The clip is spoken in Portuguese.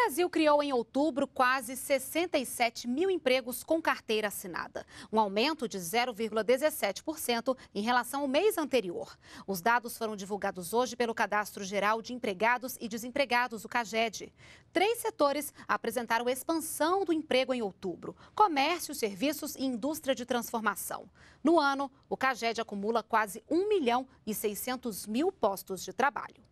O Brasil criou em outubro quase 67 mil empregos com carteira assinada, um aumento de 0,17% em relação ao mês anterior. Os dados foram divulgados hoje pelo Cadastro Geral de Empregados e Desempregados, o CAGED. Três setores apresentaram expansão do emprego em outubro: comércio, serviços e indústria de transformação. No ano, o CAGED acumula quase 1 milhão e 600 mil postos de trabalho.